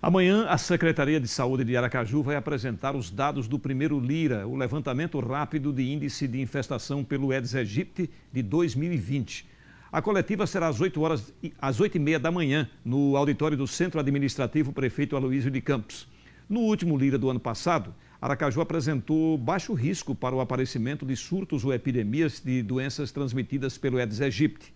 Amanhã, a Secretaria de Saúde de Aracaju vai apresentar os dados do primeiro Lira, o levantamento rápido de índice de infestação pelo Aedes aegypti de 2020. A coletiva será às 8 horas, às 8 e meia da manhã, no auditório do Centro Administrativo Prefeito Aloísio de Campos. No último Lira do ano passado, Aracaju apresentou baixo risco para o aparecimento de surtos ou epidemias de doenças transmitidas pelo Aedes aegypti.